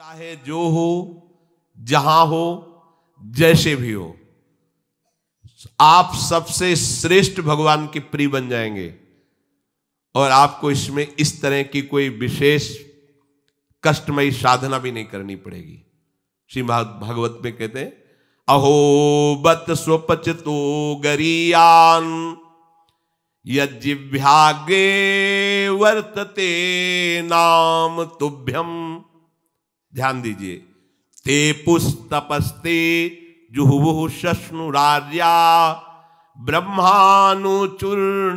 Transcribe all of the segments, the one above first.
चाहे जो हो जहां हो जैसे भी हो आप सबसे श्रेष्ठ भगवान के प्रिय बन जाएंगे और आपको इसमें इस तरह की कोई विशेष कष्टमयी साधना भी नहीं करनी पड़ेगी श्री भागवत में कहते हैं अहो बत स्वपचितो गरियान यज्ञिव्यागे वर्तते नाम तुभ्यम ध्यान दीजिए ते पुस्तपस्ते जुहुवु शश्नुरार्या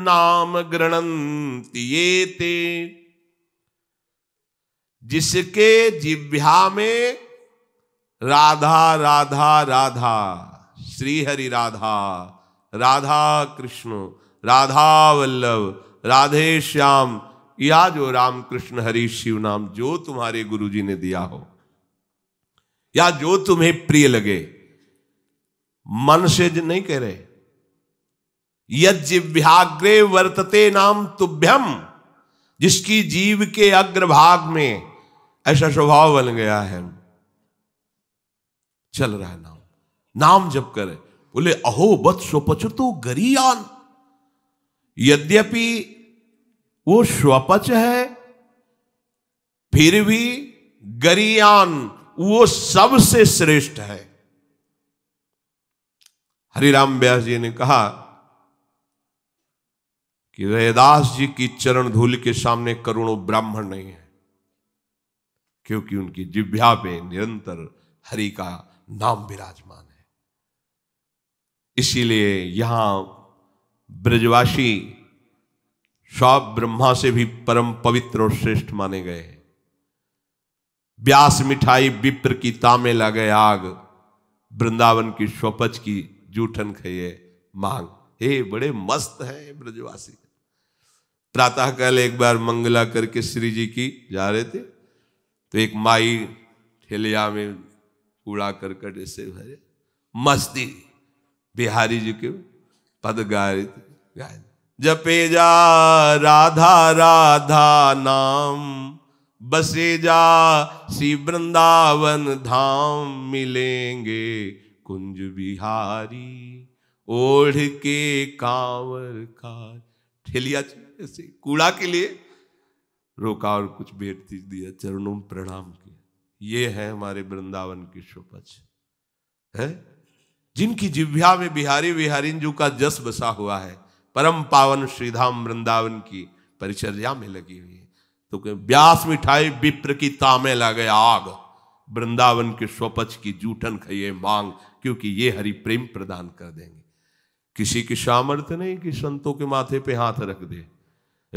नाम गृणंती ये ते जिसके जिव्या में राधा राधा राधा श्री हरि राधा राधा कृष्ण राधा वल्लभ राधे श्याम या जो रामकृष्ण हरि शिव नाम जो तुम्हारे गुरु जी ने दिया हो या जो तुम्हें प्रिय लगे मन से नहीं कह रहे यज्ञाग्रे वर्तते नाम तुभ्यम जिसकी जीव के अग्रभाग में ऐसा स्वभाव बन गया है चल रहा है नाम नाम जप करे बोले अहो बत बत्सोपचुतो गरियान यद्यपि वो स्वपच है फिर भी गरियान वो सबसे श्रेष्ठ है हरिराम व्यास जी ने कहा कि रैदास जी की चरण धूल के सामने करोड़ों ब्राह्मण नहीं है क्योंकि उनकी जिभ्या पे निरंतर हरि का नाम विराजमान है इसीलिए यहां ब्रजवासी सब ब्रह्मा से भी परम पवित्र और श्रेष्ठ माने गए ब्यास मिठाई विप्र की तामे लगे आग वृंदावन की स्वपच की जूठन खये मांग हे बड़े मस्त हैं ब्रजवासी प्रातःकाल एक बार मंगला करके श्री जी की जा रहे थे तो एक माई ठेलिया में कूड़ा करकट ऐसे भरे मस्ती बिहारी जी के पद गाए गाए जपे जा राधा राधा नाम बसे जा श्री वृंदावन धाम मिलेंगे कुंज बिहारी ओढ़ के कांवर का ठेलिया ऐसे कूड़ा के लिए रोका और कुछ भेंट दिया चरणों में प्रणाम किया ये है हमारे वृंदावन की शोपच है जिनकी जिभ्या में बिहारी बिहारी जू का जस बसा हुआ है परम पावन श्रीधाम वृंदावन की परिचर्या में लगी हुई है तो ब्यास मिठाई विप्र की तामे लगे आग वृंदावन के स्वपच की जूठन खये मांग क्योंकि ये हरि प्रेम प्रदान कर देंगे किसी की सामर्थ्य नहीं कि संतों के माथे पे हाथ रख दे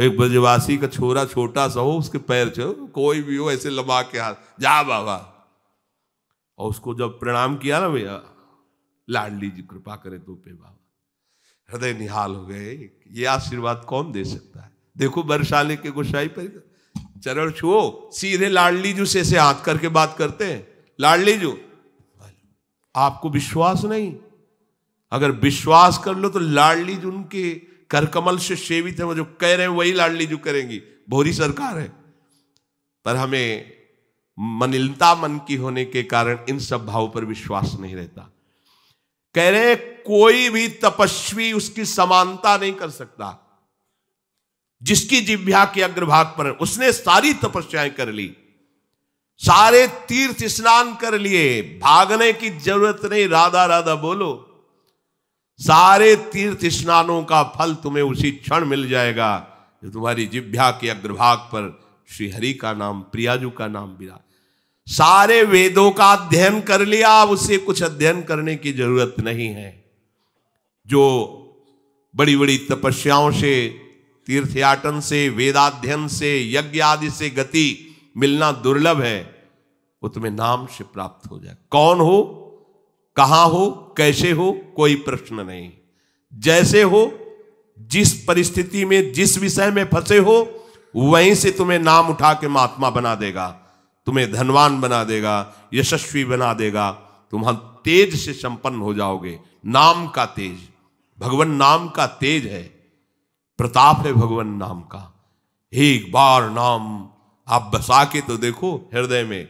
एक ब्रजवासी का छोरा छोटा सा हो उसके पैर छो कोई भी हो ऐसे लबा के हाथ जा बाबा और उसको जब प्रणाम किया ना भैया लाडली जी कृपा करे तो पे बाबा हृदय निहाल हो गए ये आशीर्वाद कौन दे सकता है देखो बरसाने के गुस्साई पर चरण छुओ सीधे लाडली जू से, ऐसे हाथ करके बात करते हैं लाडली जू आपको विश्वास नहीं अगर विश्वास कर लो तो लाडली जू उनके करकमल से सेवित है वो जो कह रहे हैं वही लाडली जू करेंगी भोरी सरकार है पर हमें मनिलता मन की होने के कारण इन सब भाव पर विश्वास नहीं रहता कह रहे कोई भी तपस्वी उसकी समानता नहीं कर सकता जिसकी जिभ्या के अग्रभाग पर उसने सारी तपस्याएं कर ली सारे तीर्थ स्नान कर लिए भागने की जरूरत नहीं राधा राधा बोलो सारे तीर्थ स्नानों का फल तुम्हें उसी क्षण मिल जाएगा जो तुम्हारी जिभ्या के अग्रभाग पर श्री हरि का नाम प्रियाजू का नाम बिरा सारे वेदों का अध्ययन कर लिया अब उसे कुछ अध्ययन करने की जरूरत नहीं है जो बड़ी बड़ी तपस्याओं से तीर्थयाटन से वेदाध्ययन से यज्ञ आदि से गति मिलना दुर्लभ है वो तुम्हें नाम से प्राप्त हो जाए कौन हो कहा हो कैसे हो कोई प्रश्न नहीं जैसे हो जिस परिस्थिति में जिस विषय में फंसे हो वहीं से तुम्हें नाम उठा के महात्मा बना देगा तुम्हें धनवान बना देगा यशस्वी बना देगा तुम हम तेज से संपन्न हो जाओगे नाम का तेज भगवान नाम का तेज है प्रताप है भगवान नाम का एक बार नाम आप बसा के तो देखो हृदय में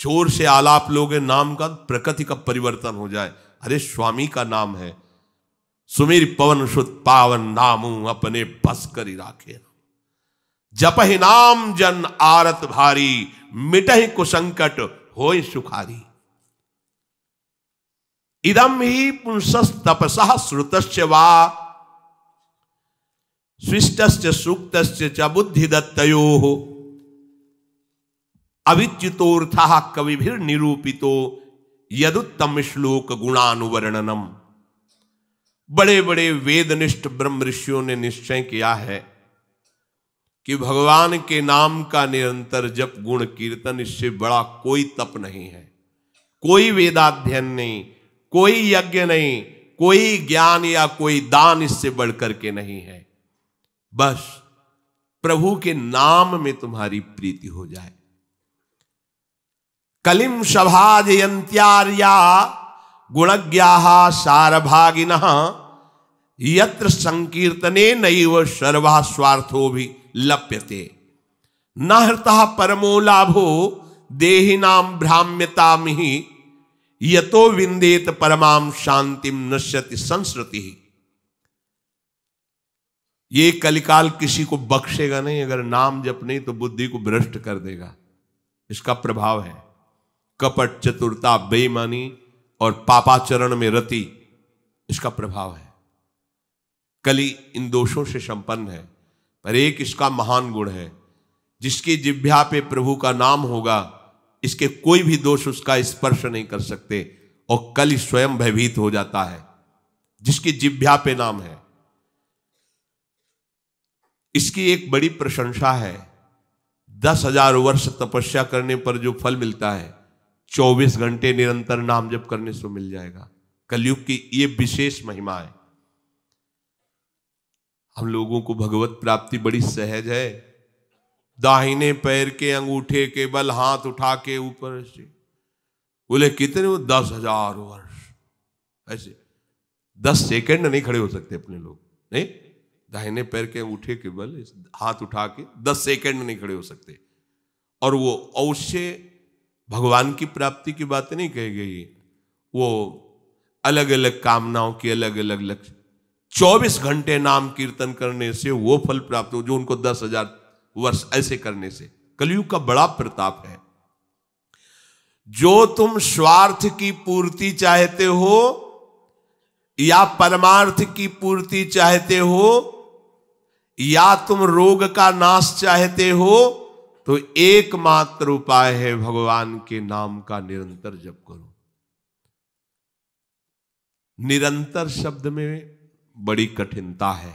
जोर से आलाप लोगे नाम का प्रकृति का परिवर्तन हो जाए अरे स्वामी का नाम है सुमेर पवन शुद्ध पावन नामू अपने बस ही राखे ही नाम जन आरत भारी ही कुसंकट हो सुखारी इदम ही पुंसस तपसा श्रुतस्य वा स्विष्टस्य सूक्त च बुद्धि दत्तयो अविच्युतोर्था यदुत्तम श्लोक गुणानुवर्णनम बड़े बड़े वेदनिष्ठ ब्रह्म ऋषियों ने निश्चय किया है कि भगवान के नाम का निरंतर जप गुण कीर्तन इससे बड़ा कोई तप नहीं है कोई वेदाध्ययन नहीं कोई यज्ञ नहीं कोई ज्ञान या कोई दान इससे बढ़कर के नहीं है बस प्रभु के नाम में तुम्हारी प्रीति हो जाए कलिम सभाजयंत्यार्या गुणज्ञा सारभागिन यत्र संकीर्तने नैव सर्वा स्वार्थो भी लप्यते नहृता परमो लाभो देहिनाम भ्राम्यता यतो विंदेत परमाम शांति नश्यति संस्कृति ये कलिकाल किसी को बख्शेगा नहीं अगर नाम जप नहीं तो बुद्धि को भ्रष्ट कर देगा इसका प्रभाव है कपट चतुरता बेईमानी और पापाचरण में रति इसका प्रभाव है कली इन दोषों से संपन्न है पर एक इसका महान गुण है जिसकी जिभ्या पे प्रभु का नाम होगा इसके कोई भी दोष उसका स्पर्श नहीं कर सकते और कल स्वयं भयभीत हो जाता है जिसकी जिभ्या पे नाम है इसकी एक बड़ी प्रशंसा है दस हजार वर्ष तपस्या करने पर जो फल मिलता है चौबीस घंटे निरंतर नाम जप करने से मिल जाएगा कलयुग की ये विशेष महिमा है हम लोगों को भगवत प्राप्ति बड़ी सहज है दाहिने पैर के अंगूठे के बल हाथ उठा के ऊपर से बोले कितने वो दस हजार वर्ष ऐसे दस सेकंड नहीं खड़े हो सकते अपने लोग नहीं दाहिने पैर के अंगूठे के बल हाथ उठा के दस सेकंड नहीं खड़े हो सकते और वो अवश्य भगवान की प्राप्ति की बात नहीं कही गई वो अलग अलग कामनाओं के अलग अलग लक्ष्य चौबीस घंटे नाम कीर्तन करने से वो फल प्राप्त हो जो उनको दस हजार वर्ष ऐसे करने से कलयुग का बड़ा प्रताप है जो तुम स्वार्थ की पूर्ति चाहते हो या परमार्थ की पूर्ति चाहते हो या तुम रोग का नाश चाहते हो तो एकमात्र उपाय है भगवान के नाम का निरंतर जप करो निरंतर शब्द में बड़ी कठिनता है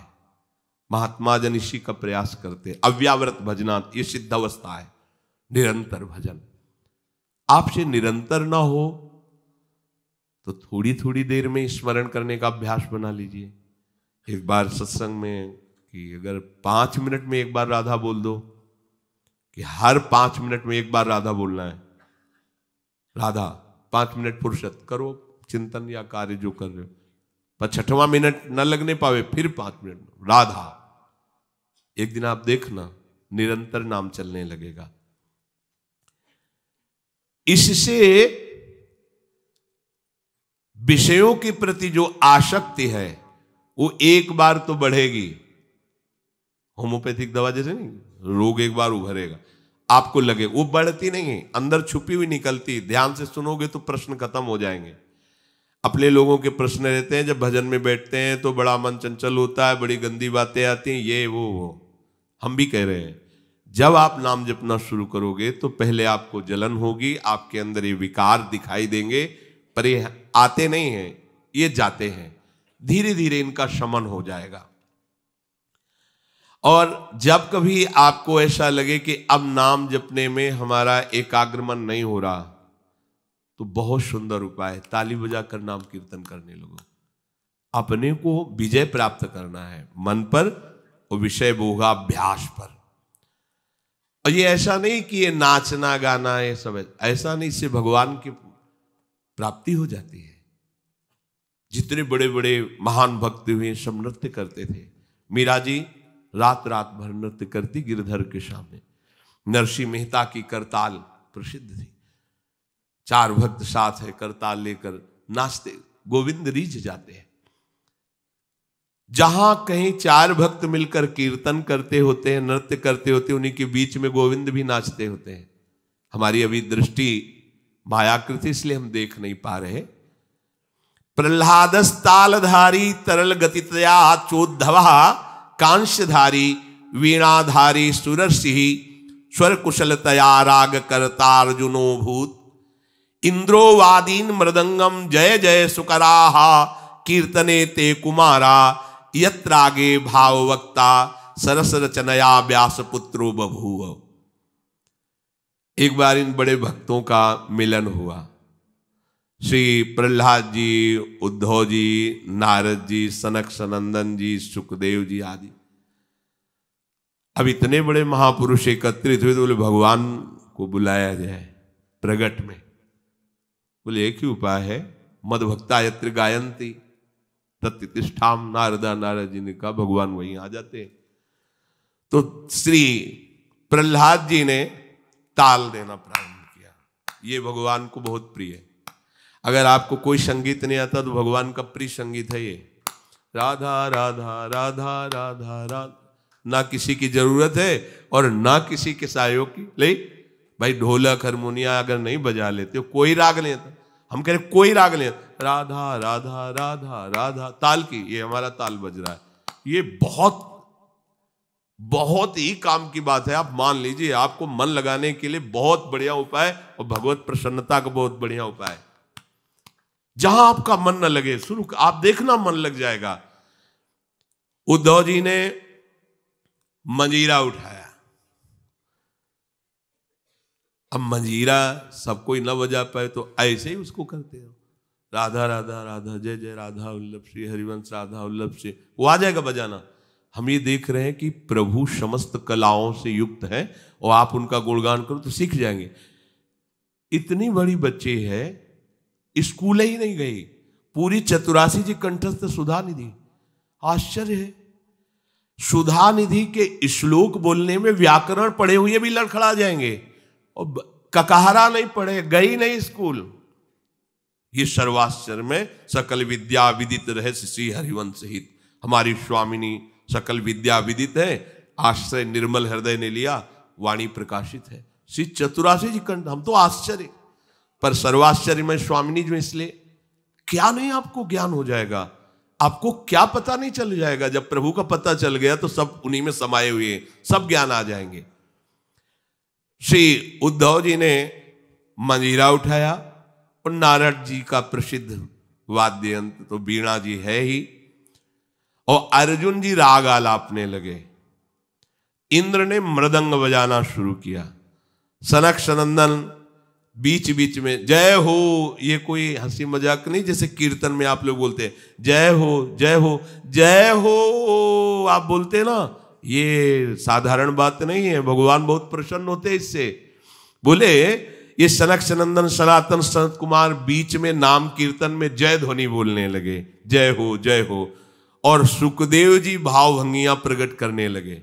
महात्मा जन इसी का प्रयास करते अव्यावृत भजना ये सिद्ध अवस्था है निरंतर भजन आपसे निरंतर ना हो तो थोड़ी थोड़ी देर में स्मरण करने का अभ्यास बना लीजिए एक बार सत्संग में कि अगर पांच मिनट में एक बार राधा बोल दो कि हर पांच मिनट में एक बार राधा बोलना है राधा पांच मिनट फुर्सत करो चिंतन या कार्य जो कर रहे हो पर छठवां मिनट न लगने पावे फिर पांच मिनट राधा एक दिन आप देखना निरंतर नाम चलने लगेगा इससे विषयों के प्रति जो आसक्ति है वो एक बार तो बढ़ेगी होम्योपैथिक दवा जैसे नहीं रोग एक बार उभरेगा आपको लगे वो बढ़ती नहीं है अंदर छुपी हुई निकलती ध्यान से सुनोगे तो प्रश्न खत्म हो जाएंगे अपने लोगों के प्रश्न रहते हैं जब भजन में बैठते हैं तो बड़ा मन चंचल होता है बड़ी गंदी बातें आती हैं ये वो वो हम भी कह रहे हैं जब आप नाम जपना शुरू करोगे तो पहले आपको जलन होगी आपके अंदर ये विकार दिखाई देंगे पर ये आते नहीं हैं ये जाते हैं धीरे धीरे इनका शमन हो जाएगा और जब कभी आपको ऐसा लगे कि अब नाम जपने में हमारा एकाग्रमन नहीं हो रहा तो बहुत सुंदर उपाय ताली बजाकर नाम कीर्तन करने लगो अपने को विजय प्राप्त करना है मन पर और विषय भोगाभ्यास पर और ये ऐसा नहीं कि ये नाचना गाना ये सब ऐसा नहीं इससे भगवान की प्राप्ति हो जाती है जितने बड़े बड़े महान भक्त हुए सब नृत्य करते थे मीरा जी रात रात भर नृत्य करती गिरधर के सामने नरसिंह मेहता की करताल प्रसिद्ध थी चार भक्त साथ है करताल लेकर नाचते गोविंद रीझ जाते हैं जहां कहीं चार भक्त मिलकर कीर्तन करते होते हैं नृत्य करते होते उन्हीं के बीच में गोविंद भी नाचते होते हैं हमारी अभी दृष्टि मायाकृति इसलिए हम देख नहीं पा रहे प्रहलादस्तालधारी तरल गतितया चोद्धवा कांशधारी वीणाधारी सुरसिंह स्वर कुशलतया राग करता अर्जुनो भूत इंद्रोवादीन मृदंगम जय जय सुकराहा कीर्तने ते कुमारा यत्रागे वक्ता सरस रचनया व्यास पुत्रो बभूव एक बार इन बड़े भक्तों का मिलन हुआ श्री प्रहलाद जी उद्धव जी नारद जी सनक सनंदन जी सुखदेव जी आदि अब इतने बड़े महापुरुष एकत्रित हुए तो बोले भगवान को बुलाया जाए प्रगट में बोले एक ही उपाय है मदभक्ता यत्र गायंती तत्तिष्ठाम नारदा नारद जी ने कहा भगवान वहीं आ जाते हैं तो श्री प्रहलाद जी ने ताल देना प्रारंभ किया ये भगवान को बहुत प्रिय है अगर आपको कोई संगीत नहीं आता तो भगवान का प्रिय संगीत है ये राधा राधा राधा राधा राधा ना किसी की जरूरत है और ना किसी के सहयोग की ले भाई ढोलक हारमोनिया अगर नहीं बजा लेते हो कोई राग लेता हम कह रहे कोई राग ले राधा राधा राधा राधा ताल की ये हमारा ताल बज रहा है ये बहुत बहुत ही काम की बात है आप मान लीजिए आपको मन लगाने के लिए बहुत बढ़िया उपाय और भगवत प्रसन्नता का बहुत बढ़िया उपाय जहां आपका मन न लगे शुरू आप देखना मन लग जाएगा उद्धव जी ने मंजीरा उठाया अब मंजीरा सब कोई न बजा पाए तो ऐसे ही उसको करते हो राधा राधा राधा जय जय राधा उल्लभ श्री हरिवंश राधा उल्लभ श्री वो आ जाएगा बजाना हम ये देख रहे हैं कि प्रभु समस्त कलाओं से युक्त है और आप उनका गुणगान करो तो सीख जाएंगे इतनी बड़ी बच्चे है स्कूल ही नहीं गई पूरी चतुरासी जी कंठस्थ सुधा निधि आश्चर्य है सुधा निधि के श्लोक बोलने में व्याकरण पढ़े हुए भी लड़खड़ा जाएंगे और ककहरा नहीं पढ़े गई नहीं स्कूल ये सर्वाश्चर में सकल विद्या विदित रहे श्री हरिवंश सहित हमारी स्वामिनी सकल विद्या विदित है आश्रय निर्मल हृदय ने लिया वाणी प्रकाशित है श्री चतुराशी जी कंठ हम तो आश्चर्य पर सर्वाश्चर्य में स्वामिनी जो इसलिए क्या नहीं आपको ज्ञान हो जाएगा आपको क्या पता नहीं चल जाएगा जब प्रभु का पता चल गया तो सब उन्हीं में समाये हुए सब ज्ञान आ जाएंगे श्री उद्धव जी ने मंजीरा उठाया और नारद जी का प्रसिद्ध वाद्य यंत्र तो बीणा जी है ही और अर्जुन जी राग आलापने लगे इंद्र ने मृदंग बजाना शुरू किया सनक सनंदन बीच बीच में जय हो ये कोई हंसी मजाक नहीं जैसे कीर्तन में आप लोग बोलते हैं जय हो जय हो जय हो आप बोलते ना ये साधारण बात नहीं है भगवान बहुत प्रसन्न होते इससे बोले ये सनक सनंदन सनातन संत कुमार बीच में नाम कीर्तन में जय ध्वनि बोलने लगे जय हो जय हो और सुखदेव जी भावभंगियां प्रकट करने लगे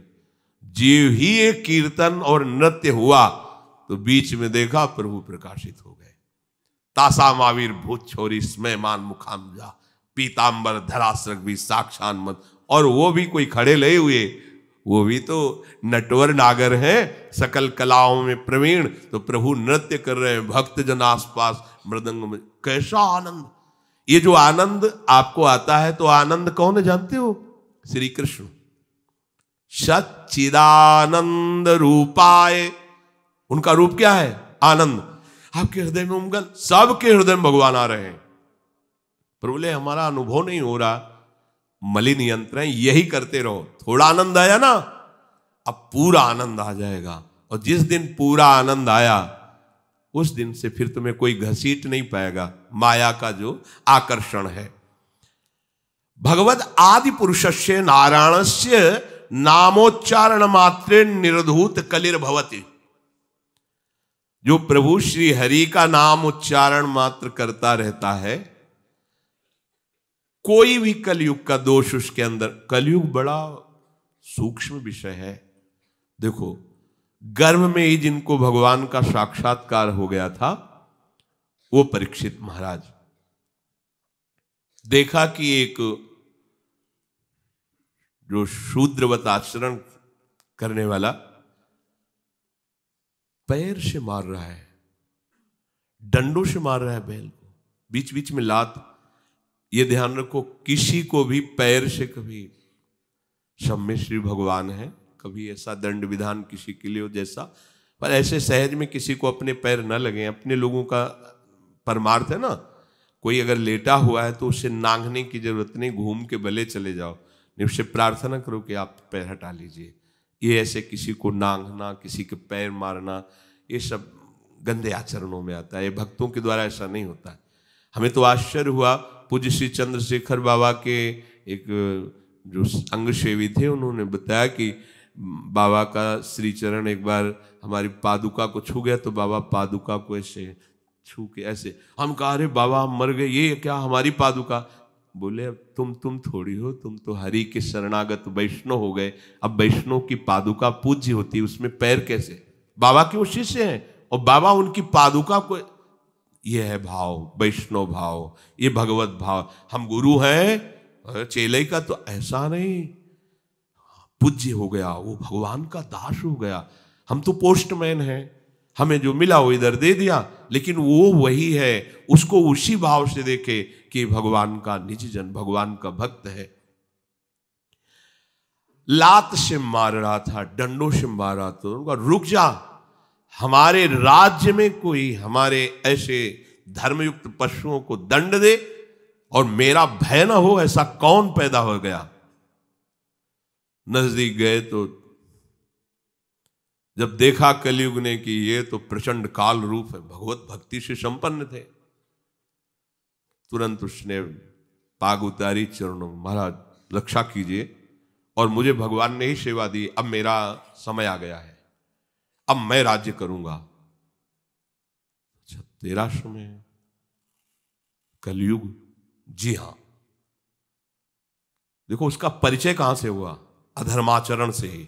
जीव ही एक कीर्तन और नृत्य हुआ तो बीच में देखा प्रभु प्रकाशित हो गए तासा मावीर भूत छोरी स्मय मान मुखाम जा पीताम्बर धरासृग भी साक्षान मत और वो भी कोई खड़े ले हुए वो भी तो नटवर नागर हैं सकल कलाओं में प्रवीण तो प्रभु नृत्य कर रहे हैं भक्त जन आसपास मृदंग में कैसा आनंद ये जो आनंद आपको आता है तो आनंद कौन है जानते हो श्री कृष्ण सच्चिदानंद रूपाय उनका रूप क्या है आनंद आपके हृदय में उमगन सबके हृदय में भगवान आ रहे हैं प्रभु हमारा अनुभव नहीं हो रहा मलि नियंत्रण यही करते रहो थोड़ा आनंद आया ना अब पूरा आनंद आ जाएगा और जिस दिन पूरा आनंद आया उस दिन से फिर तुम्हें कोई घसीट नहीं पाएगा माया का जो आकर्षण है भगवत आदि पुरुष से नारायण से नामोच्चारण मात्र निर्धूत कलिर भवती जो प्रभु श्री हरि का नाम उच्चारण मात्र करता रहता है कोई भी कलयुग का दोष उसके अंदर कलयुग बड़ा सूक्ष्म विषय है देखो गर्भ में ही जिनको भगवान का साक्षात्कार हो गया था वो परीक्षित महाराज देखा कि एक जो शूद्रवत आचरण करने वाला पैर से मार रहा है डंडों से मार रहा है बैल को बीच बीच में लात ये ध्यान रखो किसी को भी पैर से कभी में श्री भगवान है कभी ऐसा दंड विधान किसी के लिए हो जैसा पर ऐसे सहज में किसी को अपने पैर न लगे अपने लोगों का परमार्थ है ना कोई अगर लेटा हुआ है तो उसे नांगने की जरूरत नहीं घूम के भले चले जाओ नहीं उससे प्रार्थना करो कि आप पैर हटा लीजिए ये ऐसे किसी को नांगना किसी के पैर मारना ये सब गंदे आचरणों में आता है ये भक्तों के द्वारा ऐसा नहीं होता हमें तो आश्चर्य हुआ पूज्य श्री चंद्रशेखर बाबा के एक जो अंग सेवी थे उन्होंने बताया कि बाबा का श्री चरण एक बार हमारी पादुका को छू गया तो बाबा पादुका को ऐसे छू के ऐसे हम कहा अरे बाबा हम मर गए ये क्या हमारी पादुका बोले अब तुम तुम थोड़ी हो तुम तो हरि के शरणागत वैष्णव हो गए अब वैष्णव की पादुका पूज्य होती है उसमें पैर कैसे बाबा के वो शिष्य हैं और बाबा उनकी पादुका को ये है भाव वैष्णव भाव ये भगवत भाव हम गुरु हैं चेले का तो ऐसा नहीं पूज्य हो गया वो भगवान का दास हो गया हम तो पोस्टमैन हैं हमें जो मिला वो इधर दे दिया लेकिन वो वही है उसको उसी भाव से देखे कि भगवान का निज जन भगवान का भक्त है लात से मार रहा था डंडों से मार रहा था उनका रुक जा हमारे राज्य में कोई हमारे ऐसे धर्मयुक्त पशुओं को दंड दे और मेरा भय ना हो ऐसा कौन पैदा हो गया नजदीक गए तो जब देखा कलयुग ने कि ये तो प्रचंड काल रूप है भगवत भक्ति से संपन्न थे तुरंत उसने पाग उतारी चरणों में महाराज रक्षा कीजिए और मुझे भगवान ने ही सेवा दी अब मेरा समय आ गया है अब मैं राज्य करूंगा अच्छा तेरा समय कलयुग जी हां देखो उसका परिचय कहां से हुआ अधर्माचरण से ही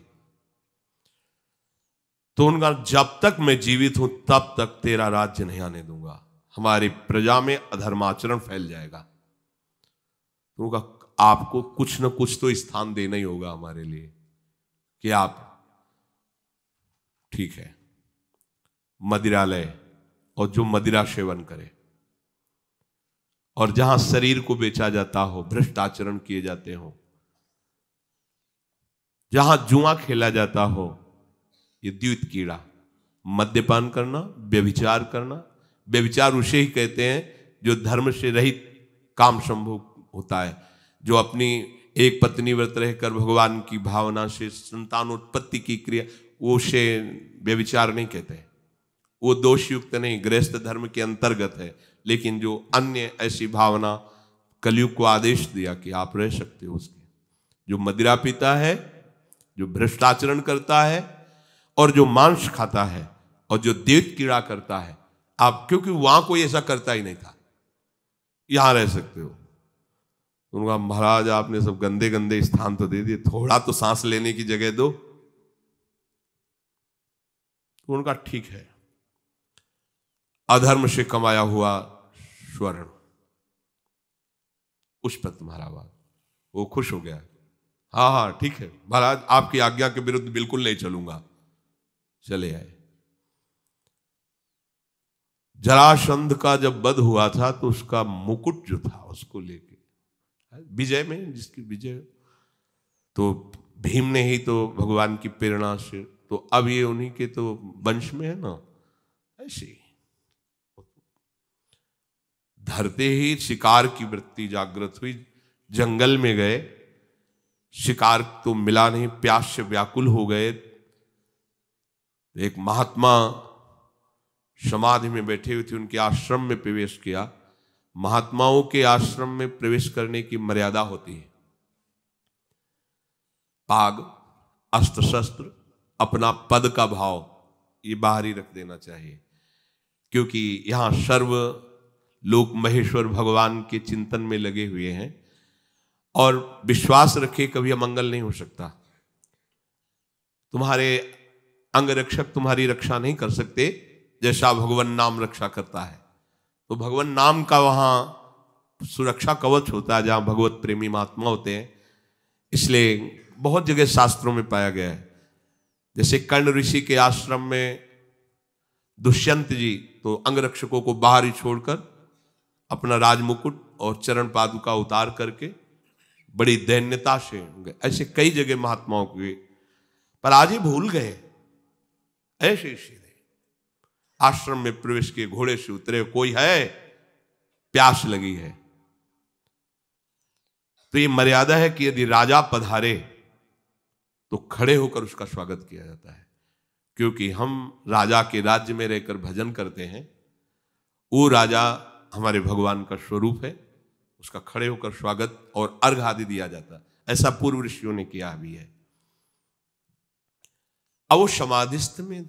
तो उनका जब तक मैं जीवित हूं तब तक तेरा राज्य नहीं आने दूंगा हमारी प्रजा में अधर्माचरण फैल जाएगा तो उनका आपको कुछ ना कुछ तो स्थान देना ही होगा हमारे लिए कि आप ठीक है मदिरा लय और जो मदिरा सेवन करे और जहां शरीर को बेचा जाता हो भ्रष्ट आचरण किए जाते हो जहां जुआ खेला जाता हो ये द्वित कीड़ा मद्यपान करना व्यभिचार करना व्यभिचार उसे ही कहते हैं जो धर्म से रहित काम संभव होता है जो अपनी एक पत्नी व्रत रहकर भगवान की भावना से संतान उत्पत्ति की क्रिया वो उसे व्यविचार नहीं कहते वो दोषयुक्त नहीं गृहस्थ धर्म के अंतर्गत है लेकिन जो अन्य ऐसी भावना कलयुग को आदेश दिया कि आप रह सकते हो उसके जो मदिरा पीता है जो भ्रष्टाचरण करता है और जो मांस खाता है और जो देव कीड़ा करता है आप क्योंकि वहां कोई ऐसा करता ही नहीं था यहां रह सकते हो उनका महाराज आपने सब गंदे गंदे स्थान तो दे दिए थोड़ा तो सांस लेने की जगह दो तो उन्होंने कहा ठीक है अधर्म से कमाया हुआ स्वर्ण उस पर तुम्हारा वाद वो खुश हो गया हाँ हाँ ठीक है महाराज आपकी आज्ञा के विरुद्ध बिल्कुल नहीं चलूंगा चले आए जरासंध का जब वध हुआ था तो उसका मुकुट जो था उसको लेके विजय में जिसकी विजय तो भीम ने ही तो भगवान की प्रेरणा से तो अब ये उन्हीं के तो वंश में है ना ऐसे धरते ही शिकार की वृत्ति जागृत हुई जंगल में गए शिकार तो मिला नहीं प्यास से व्याकुल हो गए एक महात्मा समाधि में बैठे हुए थे उनके आश्रम में प्रवेश किया महात्माओं के आश्रम में प्रवेश करने की मर्यादा होती है पाग अस्त्र शस्त्र अपना पद का भाव ये बाहर ही रख देना चाहिए क्योंकि यहाँ सर्व लोग महेश्वर भगवान के चिंतन में लगे हुए हैं और विश्वास रखे कभी अमंगल नहीं हो सकता तुम्हारे अंग रक्षक तुम्हारी रक्षा नहीं कर सकते जैसा भगवान नाम रक्षा करता है तो भगवान नाम का वहाँ सुरक्षा कवच होता है जहाँ भगवत प्रेमी महात्मा होते हैं इसलिए बहुत जगह शास्त्रों में पाया गया है जैसे कर्ण ऋषि के आश्रम में दुष्यंत जी तो अंगरक्षकों को बाहर ही छोड़कर अपना राजमुकुट और चरण पादुका उतार करके बड़ी दैन्यता से गए ऐसे कई जगह महात्माओं के पर आज ही भूल गए ऐसे सीधे आश्रम में प्रवेश किए घोड़े से उतरे कोई है प्यास लगी है तो ये मर्यादा है कि यदि राजा पधारे तो खड़े होकर उसका स्वागत किया जाता है क्योंकि हम राजा के राज्य में रहकर भजन करते हैं वो राजा हमारे भगवान का स्वरूप है उसका खड़े होकर स्वागत और अर्घ आदि दिया जाता है ऐसा पूर्व ऋषियों ने किया भी है अब समाधिस्थ में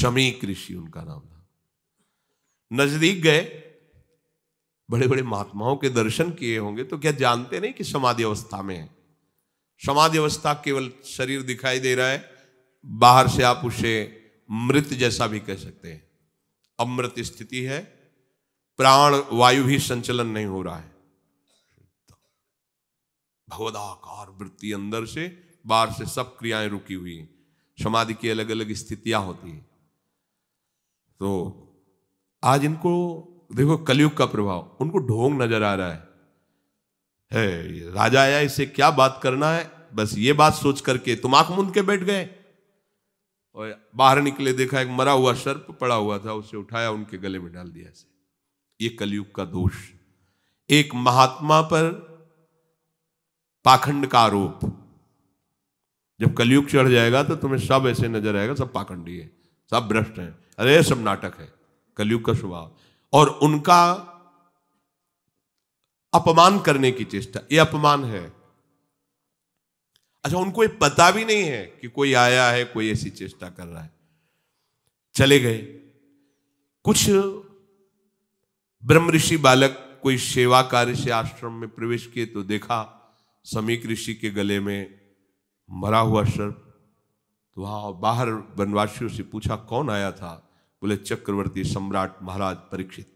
शमीक ऋषि उनका नाम था नजदीक गए बड़े बड़े महात्माओं के दर्शन किए होंगे तो क्या जानते नहीं कि समाधि अवस्था में है समाधि अवस्था केवल शरीर दिखाई दे रहा है बाहर से आप उसे मृत जैसा भी कह सकते हैं अमृत स्थिति है प्राण वायु भी संचलन नहीं हो रहा है भगवदाकार वृत्ति अंदर से बाहर से सब क्रियाएं रुकी हुई समाधि की अलग अलग स्थितियां होती हैं तो आज इनको देखो कलयुग का प्रभाव उनको ढोंग नजर आ रहा है हे राजा आया इसे क्या बात करना है बस ये बात सोच करके तुम आंख मुंद के बैठ गए और बाहर निकले देखा एक मरा हुआ सर्प पड़ा हुआ था उसे उठाया उनके गले में डाल दिया ऐसे ये कलयुग का दोष एक महात्मा पर पाखंड का आरोप जब कलयुग चढ़ जाएगा तो तुम्हें सब ऐसे नजर आएगा सब पाखंडी है सब भ्रष्ट है अरे सब नाटक है कलयुग का स्वभाव और उनका अपमान करने की चेष्टा ये अपमान है अच्छा उनको ये पता भी नहीं है कि कोई आया है कोई ऐसी चेष्टा कर रहा है चले गए कुछ ब्रह्म ऋषि बालक कोई सेवा कार्य से आश्रम में प्रवेश किए तो देखा समीक ऋषि के गले में मरा हुआ सर्प तो वहां बाहर वनवासियों से पूछा कौन आया था बोले चक्रवर्ती सम्राट महाराज परीक्षित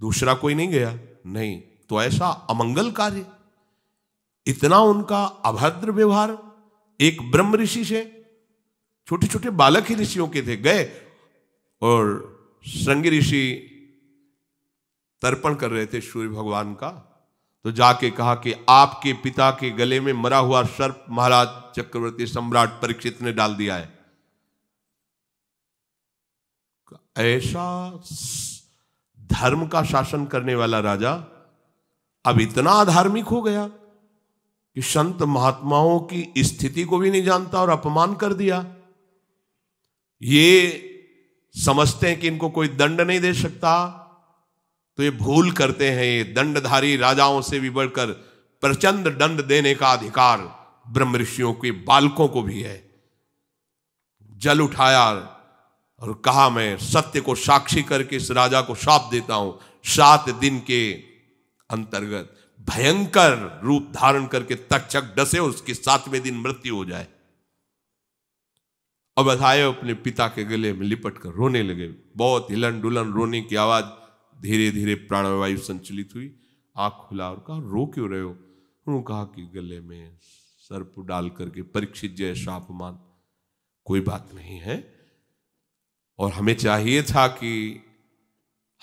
दूसरा कोई नहीं गया नहीं तो ऐसा अमंगल कार्य इतना उनका अभद्र व्यवहार एक ब्रह्म ऋषि से छोटे छोटे बालक ही ऋषियों के थे गए और श्रृंग ऋषि तर्पण कर रहे थे सूर्य भगवान का तो जाके कहा कि आपके पिता के गले में मरा हुआ सर्प महाराज चक्रवर्ती सम्राट परीक्षित ने डाल दिया है ऐसा धर्म का शासन करने वाला राजा अब इतना धार्मिक हो गया कि संत महात्माओं की स्थिति को भी नहीं जानता और अपमान कर दिया ये समझते हैं कि इनको कोई दंड नहीं दे सकता तो ये भूल करते हैं ये दंडधारी राजाओं से भी बढ़कर प्रचंड दंड देने का अधिकार ब्रह्म ऋषियों के बालकों को भी है जल उठाया और कहा मैं सत्य को साक्षी करके इस राजा को श्राप देता हूं सात दिन के अंतर्गत भयंकर रूप धारण करके तक्षक डसे उसके सातवें दिन मृत्यु हो जाए अब अथाय अपने पिता के गले में लिपट कर रोने लगे बहुत हिलन डुलन रोने की आवाज धीरे धीरे प्राणवायु संचलित हुई आंख खुला और कहा रो क्यों रहे हो उन्होंने कहा कि गले में सर्प डाल करके परीक्षित जय मान कोई बात नहीं है और हमें चाहिए था कि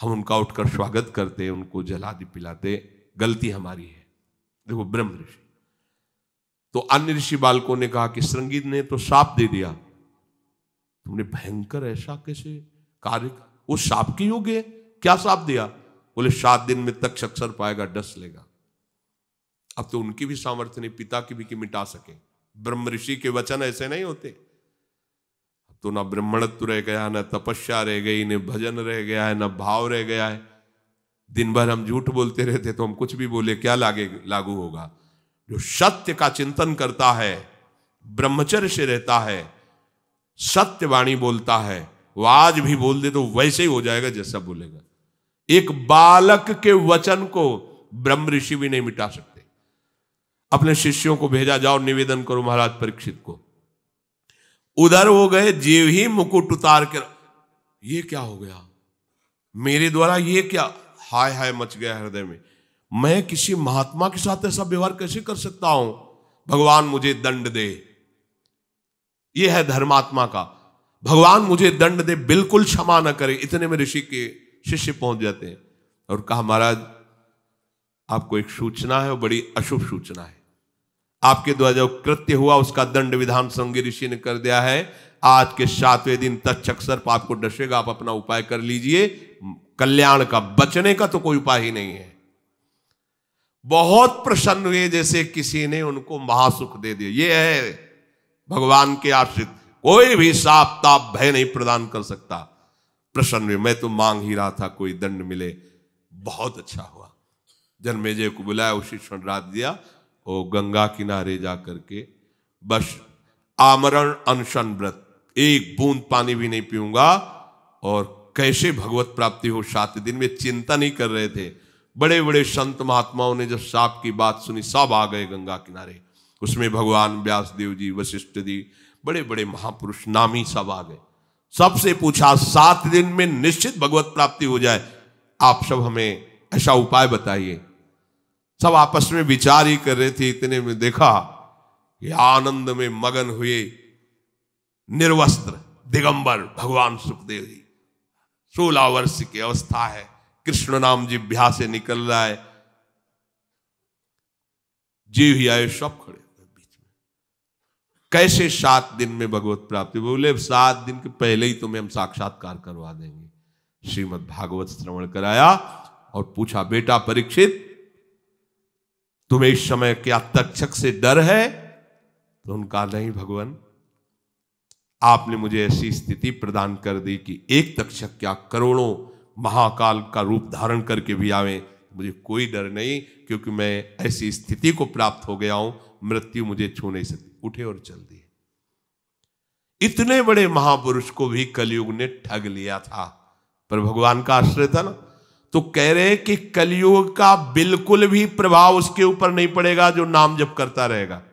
हम उनका उठकर स्वागत करते उनको जलादि पिलाते गलती हमारी है देखो ब्रह्म ऋषि तो अन्य ऋषि बालकों ने कहा कि श्रृंगी ने तो साप दे दिया तुमने भयंकर ऐसा कैसे कार्य वो साप के योग्य क्या साप दिया बोले सात दिन में तक अक्षर पाएगा डस लेगा अब तो उनकी भी सामर्थ्य नहीं पिता की भी की मिटा सके ब्रह्म ऋषि के वचन ऐसे नहीं होते तो ना ब्रह्मणत्व रह गया ना तपस्या रह गई न भजन रह गया है ना भाव रह गया है दिन भर हम झूठ बोलते रहते तो हम कुछ भी बोले क्या लागे लागू होगा जो सत्य का चिंतन करता है ब्रह्मचर्य से रहता है सत्य वाणी बोलता है वो आज भी बोल दे तो वैसे ही हो जाएगा जैसा बोलेगा एक बालक के वचन को ब्रह्म ऋषि भी नहीं मिटा सकते अपने शिष्यों को भेजा जाओ निवेदन करो महाराज परीक्षित को उधर हो गए जीव ही मुकुट उतार कर ये क्या हो गया मेरे द्वारा ये क्या हाय हाय मच गया हृदय में मैं किसी महात्मा के साथ ऐसा व्यवहार कैसे कर सकता हूं भगवान मुझे दंड दे ये है धर्मात्मा का भगवान मुझे दंड दे बिल्कुल क्षमा न करे इतने में ऋषि के शिष्य पहुंच जाते हैं और कहा महाराज आपको एक सूचना है और बड़ी अशुभ सूचना है आपके द्वारा जो कृत्य हुआ उसका दंड विधान संगी ऋषि ने कर दिया है आज के सातवें दिन तक सर्प आपको डसेगा आप अपना उपाय कर लीजिए कल्याण का बचने का तो कोई उपाय ही नहीं है बहुत प्रसन्न हुए जैसे किसी ने उनको महासुख दे दिया ये है भगवान के आश्रित कोई भी साप ताप भय नहीं प्रदान कर सकता प्रसन्न हुए मैं तो मांग ही रहा था कोई दंड मिले बहुत अच्छा हुआ जन्मेजय को बुलाया उसी क्षण रात दिया वो गंगा किनारे जा करके बस आमरण अनशन व्रत एक बूंद पानी भी नहीं पीऊंगा और कैसे भगवत प्राप्ति हो सात दिन में चिंता नहीं कर रहे थे बड़े बड़े संत महात्माओं ने जब साप की बात सुनी सब आ गए गंगा किनारे उसमें भगवान व्यास देव जी वशिष्ठ जी बड़े बड़े महापुरुष नामी सब आ गए सबसे पूछा सात दिन में निश्चित भगवत प्राप्ति हो जाए आप सब हमें ऐसा उपाय बताइए सब आपस में विचार ही कर रहे थे इतने में देखा कि आनंद में मगन हुए निर्वस्त्र दिगंबर भगवान सुखदेव जी सोलह वर्ष की अवस्था है कृष्ण नाम जी ब्याह से निकल रहा है जीव ही आए सब खड़े बीच में कैसे सात दिन में भगवत प्राप्ति बोले सात दिन के पहले ही तुम्हें हम साक्षात्कार करवा देंगे श्रीमद भागवत श्रवण कराया और पूछा बेटा परीक्षित तुम्हें इस समय क्या तक्षक से डर है तो उनका नहीं भगवान आपने मुझे ऐसी स्थिति प्रदान कर दी कि एक तक्षक क्या करोड़ों महाकाल का रूप धारण करके भी आवे मुझे कोई डर नहीं क्योंकि मैं ऐसी स्थिति को प्राप्त हो गया हूं मृत्यु मुझे छू नहीं सकती उठे और चल दिए इतने बड़े महापुरुष को भी कलयुग ने ठग लिया था पर भगवान का आश्रय था ना तो कह रहे हैं कि कलयुग का बिल्कुल भी प्रभाव उसके ऊपर नहीं पड़ेगा जो नाम जप करता रहेगा